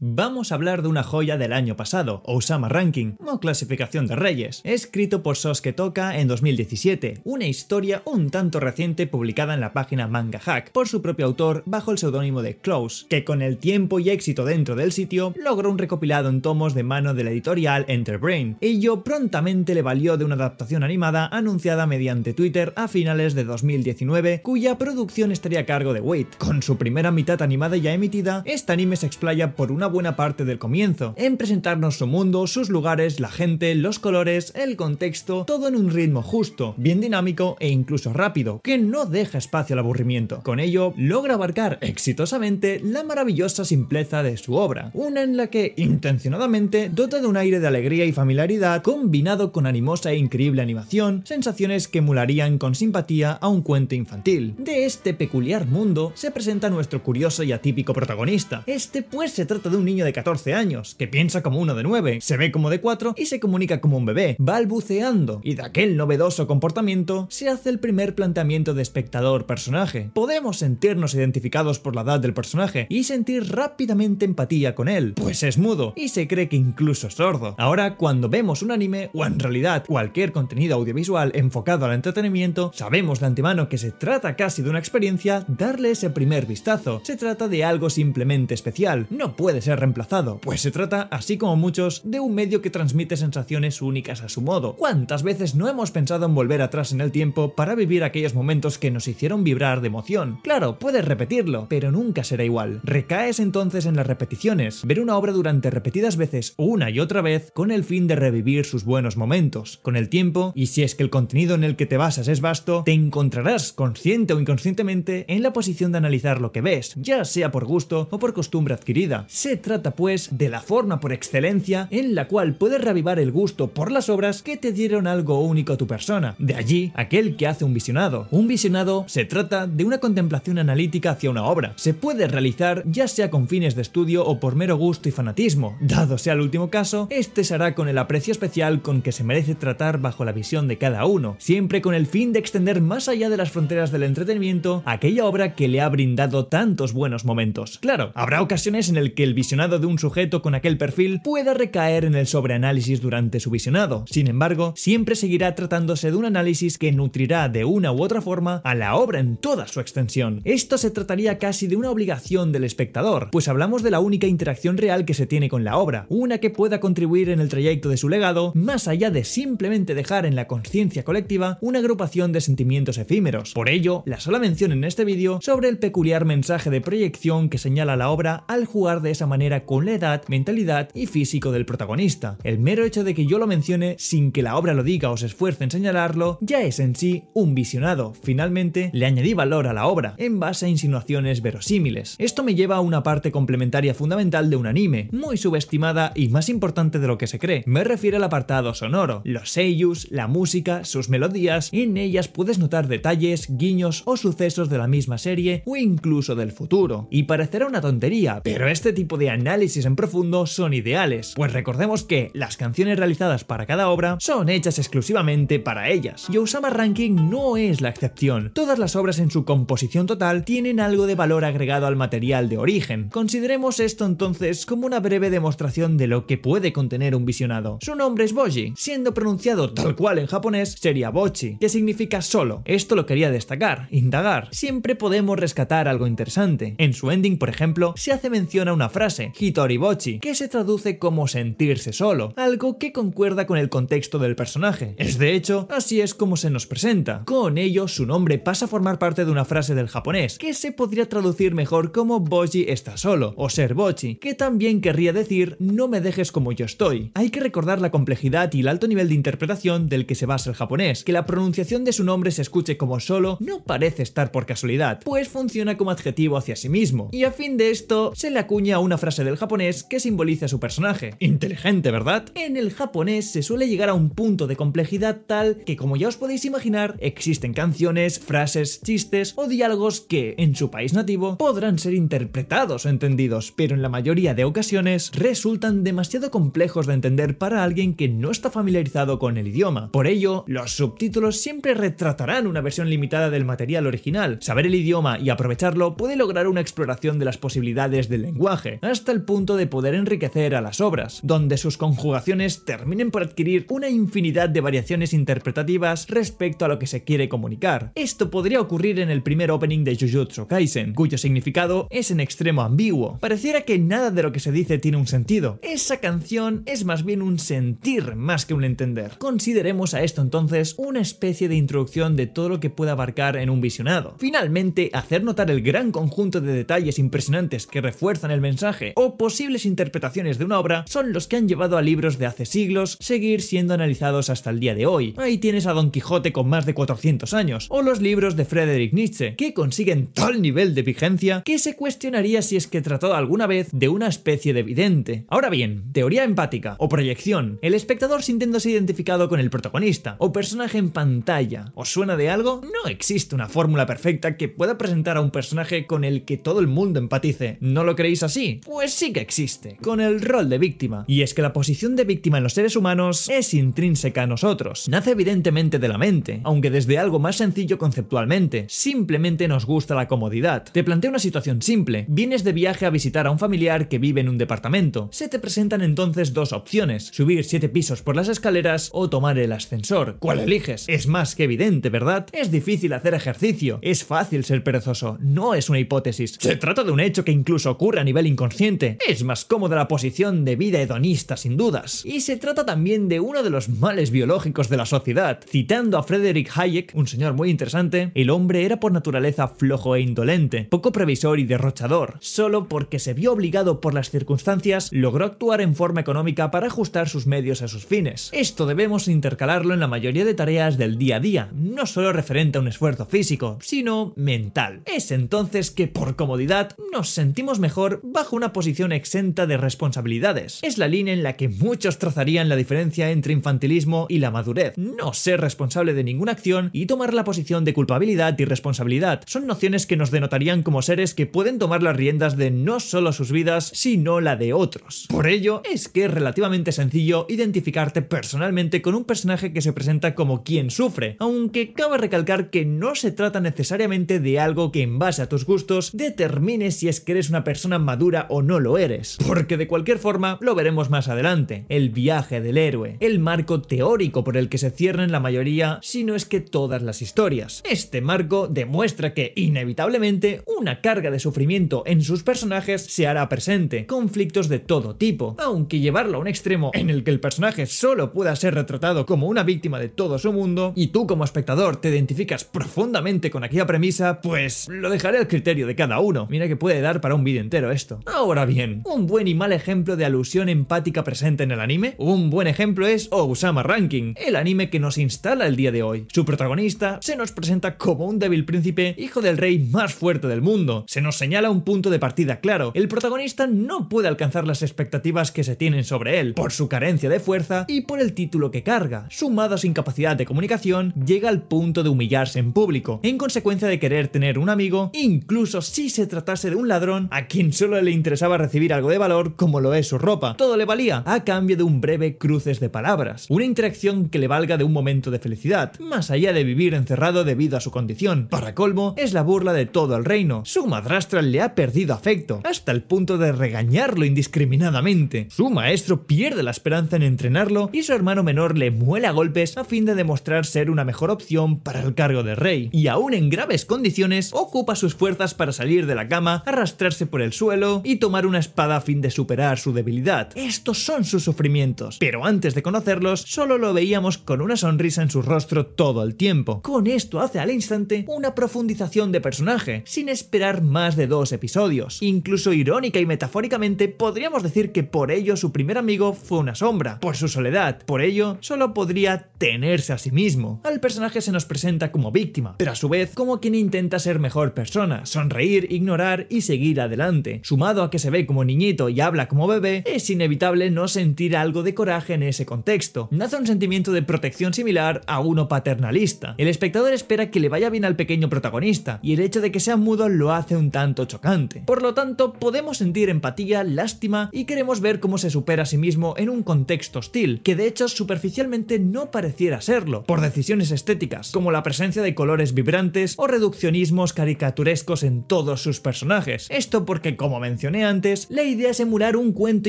Vamos a hablar de una joya del año pasado, Osama Ranking, o Clasificación de Reyes, escrito por Sosuke Toka en 2017, una historia un tanto reciente publicada en la página Manga Hack por su propio autor bajo el seudónimo de Close, que con el tiempo y éxito dentro del sitio logró un recopilado en tomos de mano de la editorial Enterbrain. Ello prontamente le valió de una adaptación animada anunciada mediante Twitter a finales de 2019, cuya producción estaría a cargo de Wait. Con su primera mitad animada ya emitida, este anime se explaya por una buena parte del comienzo, en presentarnos su mundo, sus lugares, la gente, los colores, el contexto, todo en un ritmo justo, bien dinámico e incluso rápido, que no deja espacio al aburrimiento. Con ello, logra abarcar exitosamente la maravillosa simpleza de su obra, una en la que, intencionadamente, dota de un aire de alegría y familiaridad combinado con animosa e increíble animación, sensaciones que emularían con simpatía a un cuento infantil. De este peculiar mundo se presenta nuestro curioso y atípico protagonista. Este pues se trata de un niño de 14 años, que piensa como uno de 9, se ve como de 4 y se comunica como un bebé, balbuceando, y de aquel novedoso comportamiento se hace el primer planteamiento de espectador-personaje. Podemos sentirnos identificados por la edad del personaje y sentir rápidamente empatía con él, pues es mudo y se cree que incluso es sordo. Ahora, cuando vemos un anime o en realidad cualquier contenido audiovisual enfocado al entretenimiento, sabemos de antemano que se trata casi de una experiencia darle ese primer vistazo. Se trata de algo simplemente especial, no puede ser ha reemplazado, pues se trata, así como muchos, de un medio que transmite sensaciones únicas a su modo. ¿Cuántas veces no hemos pensado en volver atrás en el tiempo para vivir aquellos momentos que nos hicieron vibrar de emoción? Claro, puedes repetirlo, pero nunca será igual. Recaes entonces en las repeticiones, ver una obra durante repetidas veces una y otra vez con el fin de revivir sus buenos momentos. Con el tiempo, y si es que el contenido en el que te basas es vasto, te encontrarás consciente o inconscientemente en la posición de analizar lo que ves, ya sea por gusto o por costumbre adquirida trata pues de la forma por excelencia en la cual puedes revivir el gusto por las obras que te dieron algo único a tu persona. De allí, aquel que hace un visionado. Un visionado se trata de una contemplación analítica hacia una obra. Se puede realizar ya sea con fines de estudio o por mero gusto y fanatismo. Dado sea el último caso, este se hará con el aprecio especial con que se merece tratar bajo la visión de cada uno, siempre con el fin de extender más allá de las fronteras del entretenimiento aquella obra que le ha brindado tantos buenos momentos. Claro, habrá ocasiones en el que el visionado de un sujeto con aquel perfil pueda recaer en el sobreanálisis durante su visionado. Sin embargo, siempre seguirá tratándose de un análisis que nutrirá de una u otra forma a la obra en toda su extensión. Esto se trataría casi de una obligación del espectador, pues hablamos de la única interacción real que se tiene con la obra, una que pueda contribuir en el trayecto de su legado, más allá de simplemente dejar en la conciencia colectiva una agrupación de sentimientos efímeros. Por ello, la sola mención en este vídeo sobre el peculiar mensaje de proyección que señala la obra al jugar de esa manera con la edad, mentalidad y físico del protagonista. El mero hecho de que yo lo mencione sin que la obra lo diga o se esfuerce en señalarlo, ya es en sí un visionado. Finalmente, le añadí valor a la obra, en base a insinuaciones verosímiles. Esto me lleva a una parte complementaria fundamental de un anime, muy subestimada y más importante de lo que se cree. Me refiero al apartado sonoro, los seiyus, la música, sus melodías, y en ellas puedes notar detalles, guiños o sucesos de la misma serie o incluso del futuro. Y parecerá una tontería, pero este tipo de análisis en profundo son ideales, pues recordemos que las canciones realizadas para cada obra son hechas exclusivamente para ellas. Y Osama Ranking no es la excepción. Todas las obras en su composición total tienen algo de valor agregado al material de origen. Consideremos esto entonces como una breve demostración de lo que puede contener un visionado. Su nombre es Boji, siendo pronunciado tal cual en japonés sería Bochi, que significa solo. Esto lo quería destacar, indagar. Siempre podemos rescatar algo interesante. En su ending, por ejemplo, se hace mención a una frase hitori Bochi, que se traduce como sentirse solo, algo que concuerda con el contexto del personaje. Es de hecho, así es como se nos presenta. Con ello, su nombre pasa a formar parte de una frase del japonés, que se podría traducir mejor como Boji está solo, o ser Bochi, que también querría decir no me dejes como yo estoy. Hay que recordar la complejidad y el alto nivel de interpretación del que se basa el japonés, que la pronunciación de su nombre se escuche como solo no parece estar por casualidad, pues funciona como adjetivo hacia sí mismo, y a fin de esto se le acuña una frase del japonés que simboliza a su personaje. Inteligente, ¿verdad? En el japonés se suele llegar a un punto de complejidad tal que, como ya os podéis imaginar, existen canciones, frases, chistes o diálogos que, en su país nativo, podrán ser interpretados o entendidos, pero en la mayoría de ocasiones resultan demasiado complejos de entender para alguien que no está familiarizado con el idioma. Por ello, los subtítulos siempre retratarán una versión limitada del material original. Saber el idioma y aprovecharlo puede lograr una exploración de las posibilidades del lenguaje hasta el punto de poder enriquecer a las obras, donde sus conjugaciones terminen por adquirir una infinidad de variaciones interpretativas respecto a lo que se quiere comunicar. Esto podría ocurrir en el primer opening de Jujutsu Kaisen, cuyo significado es en extremo ambiguo. Pareciera que nada de lo que se dice tiene un sentido. Esa canción es más bien un sentir más que un entender. Consideremos a esto entonces una especie de introducción de todo lo que puede abarcar en un visionado. Finalmente, hacer notar el gran conjunto de detalles impresionantes que refuerzan el mensaje o posibles interpretaciones de una obra son los que han llevado a libros de hace siglos seguir siendo analizados hasta el día de hoy. Ahí tienes a Don Quijote con más de 400 años, o los libros de Friedrich Nietzsche, que consiguen tal nivel de vigencia que se cuestionaría si es que trató alguna vez de una especie de vidente. Ahora bien, teoría empática o proyección, el espectador sintiéndose identificado con el protagonista o personaje en pantalla, ¿os suena de algo? No existe una fórmula perfecta que pueda presentar a un personaje con el que todo el mundo empatice. ¿No lo creéis así? pues sí que existe, con el rol de víctima. Y es que la posición de víctima en los seres humanos es intrínseca a nosotros, nace evidentemente de la mente, aunque desde algo más sencillo conceptualmente, simplemente nos gusta la comodidad. Te planteo una situación simple, vienes de viaje a visitar a un familiar que vive en un departamento, se te presentan entonces dos opciones, subir siete pisos por las escaleras o tomar el ascensor. ¿Cuál eliges? Es más que evidente, ¿verdad? Es difícil hacer ejercicio, es fácil ser perezoso, no es una hipótesis, se trata de un hecho que incluso ocurre a nivel inconsciente es más cómoda la posición de vida hedonista sin dudas. Y se trata también de uno de los males biológicos de la sociedad. Citando a Frederick Hayek, un señor muy interesante, el hombre era por naturaleza flojo e indolente, poco previsor y derrochador. Solo porque se vio obligado por las circunstancias, logró actuar en forma económica para ajustar sus medios a sus fines. Esto debemos intercalarlo en la mayoría de tareas del día a día, no solo referente a un esfuerzo físico, sino mental. Es entonces que por comodidad nos sentimos mejor bajo una posición exenta de responsabilidades. Es la línea en la que muchos trazarían la diferencia entre infantilismo y la madurez. No ser responsable de ninguna acción y tomar la posición de culpabilidad y responsabilidad son nociones que nos denotarían como seres que pueden tomar las riendas de no solo sus vidas, sino la de otros. Por ello, es que es relativamente sencillo identificarte personalmente con un personaje que se presenta como quien sufre, aunque cabe recalcar que no se trata necesariamente de algo que en base a tus gustos determine si es que eres una persona madura o no lo eres. Porque de cualquier forma lo veremos más adelante. El viaje del héroe, el marco teórico por el que se ciernen la mayoría, si no es que todas las historias. Este marco demuestra que, inevitablemente, una carga de sufrimiento en sus personajes se hará presente, conflictos de todo tipo, aunque llevarlo a un extremo en el que el personaje solo pueda ser retratado como una víctima de todo su mundo, y tú como espectador te identificas profundamente con aquella premisa, pues lo dejaré al criterio de cada uno. Mira que puede dar para un vídeo entero esto. Ahora bien, un buen y mal ejemplo de alusión empática presente en el anime, un buen ejemplo es Ousama Ranking, el anime que nos instala el día de hoy. Su protagonista se nos presenta como un débil príncipe, hijo del rey más fuerte del mundo. Se nos señala un punto de partida claro, el protagonista no puede alcanzar las expectativas que se tienen sobre él, por su carencia de fuerza y por el título que carga. Sumado a su incapacidad de comunicación, llega al punto de humillarse en público, en consecuencia de querer tener un amigo, incluso si se tratase de un ladrón a quien solo le interesa interesaba recibir algo de valor como lo es su ropa. Todo le valía a cambio de un breve cruces de palabras, una interacción que le valga de un momento de felicidad, más allá de vivir encerrado debido a su condición. Para colmo, es la burla de todo el reino. Su madrastra le ha perdido afecto, hasta el punto de regañarlo indiscriminadamente. Su maestro pierde la esperanza en entrenarlo y su hermano menor le muela golpes a fin de demostrar ser una mejor opción para el cargo de rey. Y aún en graves condiciones, ocupa sus fuerzas para salir de la cama, arrastrarse por el suelo y tomar una espada a fin de superar su debilidad. Estos son sus sufrimientos, pero antes de conocerlos solo lo veíamos con una sonrisa en su rostro todo el tiempo. Con esto hace al instante una profundización de personaje, sin esperar más de dos episodios. Incluso irónica y metafóricamente podríamos decir que por ello su primer amigo fue una sombra, por su soledad, por ello solo podría tenerse a sí mismo. Al personaje se nos presenta como víctima, pero a su vez como quien intenta ser mejor persona, sonreír, ignorar y seguir adelante, sumado a que se ve como niñito y habla como bebé, es inevitable no sentir algo de coraje en ese contexto. Nace un sentimiento de protección similar a uno paternalista. El espectador espera que le vaya bien al pequeño protagonista, y el hecho de que sea mudo lo hace un tanto chocante. Por lo tanto, podemos sentir empatía, lástima y queremos ver cómo se supera a sí mismo en un contexto hostil, que de hecho superficialmente no pareciera serlo, por decisiones estéticas, como la presencia de colores vibrantes o reduccionismos caricaturescos en todos sus personajes. Esto porque, como mencioné antes, la idea es emular un cuento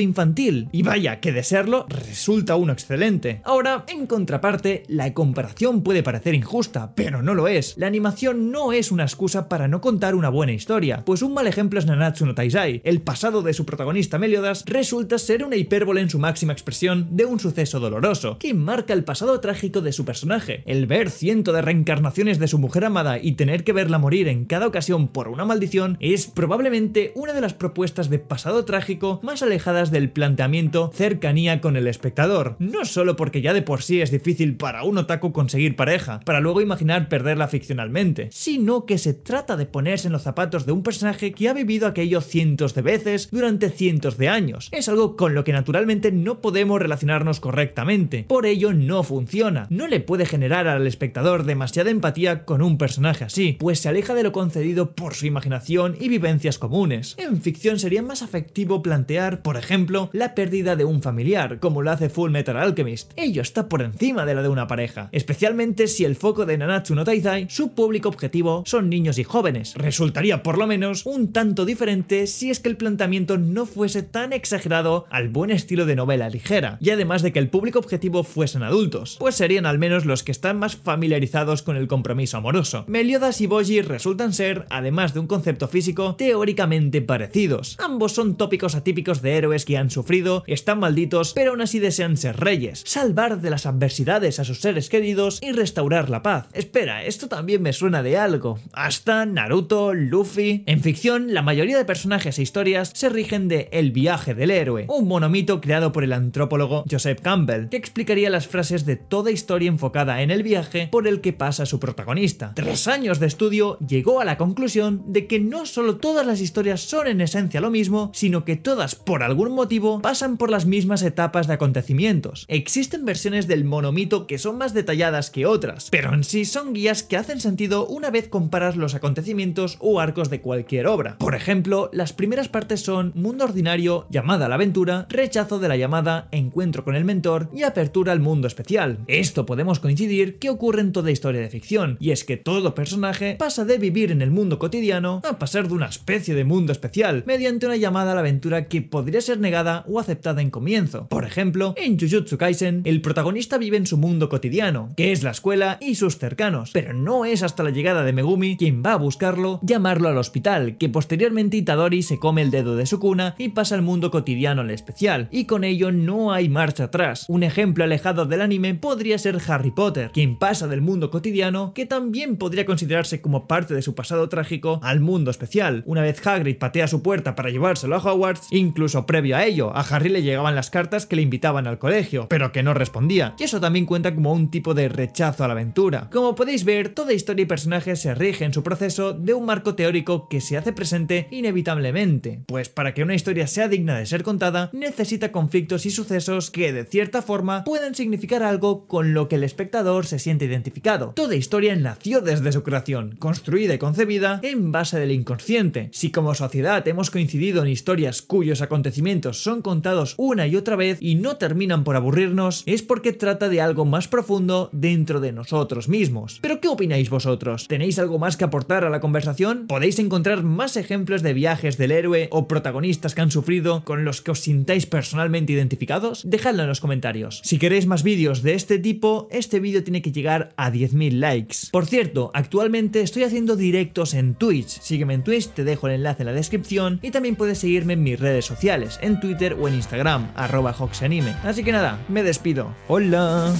infantil, y vaya que de serlo resulta uno excelente. Ahora, en contraparte, la comparación puede parecer injusta, pero no lo es. La animación no es una excusa para no contar una buena historia, pues un mal ejemplo es Nanatsu no Taizai. El pasado de su protagonista Meliodas resulta ser una hipérbole en su máxima expresión de un suceso doloroso, que marca el pasado trágico de su personaje. El ver ciento de reencarnaciones de su mujer amada y tener que verla morir en cada ocasión por una maldición es probablemente una de las propuestas de pasado trágico más alejadas del planteamiento cercanía con el espectador. No solo porque ya de por sí es difícil para un otaku conseguir pareja, para luego imaginar perderla ficcionalmente, sino que se trata de ponerse en los zapatos de un personaje que ha vivido aquello cientos de veces durante cientos de años. Es algo con lo que naturalmente no podemos relacionarnos correctamente, por ello no funciona. No le puede generar al espectador demasiada empatía con un personaje así, pues se aleja de lo concedido por su imaginación y vivencias comunes. En ficción sería más afectivo plantear, por ejemplo, la pérdida de un familiar, como lo hace Full Metal Alchemist. Ello está por encima de la de una pareja, especialmente si el foco de Nanatsu no Taizai, su público objetivo son niños y jóvenes. Resultaría por lo menos un tanto diferente si es que el planteamiento no fuese tan exagerado al buen estilo de novela ligera, y además de que el público objetivo fuesen adultos, pues serían al menos los que están más familiarizados con el compromiso amoroso. Meliodas y Boji resultan ser, además de un concepto físico, teóricamente parecidos, Ambos son tópicos atípicos de héroes que han sufrido, están malditos, pero aún así desean ser reyes, salvar de las adversidades a sus seres queridos y restaurar la paz. Espera, esto también me suena de algo. Hasta Naruto, Luffy... En ficción, la mayoría de personajes e historias se rigen de El viaje del héroe, un monomito creado por el antropólogo Joseph Campbell, que explicaría las frases de toda historia enfocada en el viaje por el que pasa su protagonista. Tras años de estudio, llegó a la conclusión de que no solo todas las historias son en esencia lo mismo, sino que todas por algún motivo pasan por las mismas etapas de acontecimientos. Existen versiones del monomito que son más detalladas que otras, pero en sí son guías que hacen sentido una vez comparas los acontecimientos o arcos de cualquier obra. Por ejemplo, las primeras partes son Mundo Ordinario, Llamada a la Aventura, Rechazo de la Llamada, Encuentro con el Mentor y Apertura al Mundo Especial. Esto podemos coincidir que ocurre en toda historia de ficción, y es que todo personaje pasa de vivir en el mundo cotidiano a pasar de una especie de mundo especial mediante una llamada a la aventura que podría ser negada o aceptada en comienzo. Por ejemplo, en Jujutsu Kaisen, el protagonista vive en su mundo cotidiano, que es la escuela y sus cercanos, pero no es hasta la llegada de Megumi quien va a buscarlo, llamarlo al hospital, que posteriormente Itadori se come el dedo de su cuna y pasa al mundo cotidiano en especial, y con ello no hay marcha atrás. Un ejemplo alejado del anime podría ser Harry Potter, quien pasa del mundo cotidiano, que también podría considerarse como parte de su pasado trágico, al mundo especial. Una vez Hagrid patea su puerta para llevárselo a Hogwarts, incluso previo a ello, a Harry le llegaban las cartas que le invitaban al colegio, pero que no respondía, y eso también cuenta como un tipo de rechazo a la aventura. Como podéis ver, toda historia y personaje se rige en su proceso de un marco teórico que se hace presente inevitablemente, pues para que una historia sea digna de ser contada, necesita conflictos y sucesos que, de cierta forma, pueden significar algo con lo que el espectador se siente identificado. Toda historia nació desde su creación, construida y concebida en base del inconsciente. Si como sociedad hemos coincidido en historias cuyos acontecimientos son contados una y otra vez y no terminan por aburrirnos, es porque trata de algo más profundo dentro de nosotros mismos. Pero ¿qué opináis vosotros? ¿Tenéis algo más que aportar a la conversación? ¿Podéis encontrar más ejemplos de viajes del héroe o protagonistas que han sufrido con los que os sintáis personalmente identificados? Dejadlo en los comentarios. Si queréis más vídeos de este tipo, este vídeo tiene que llegar a 10.000 likes. Por cierto, actualmente estoy haciendo directos en Twitch. Sígueme en Twitch, te dejo el enlace en la descripción y también también puedes seguirme en mis redes sociales, en Twitter o en Instagram, arroba Hoxanime. Así que nada, me despido. ¡Hola!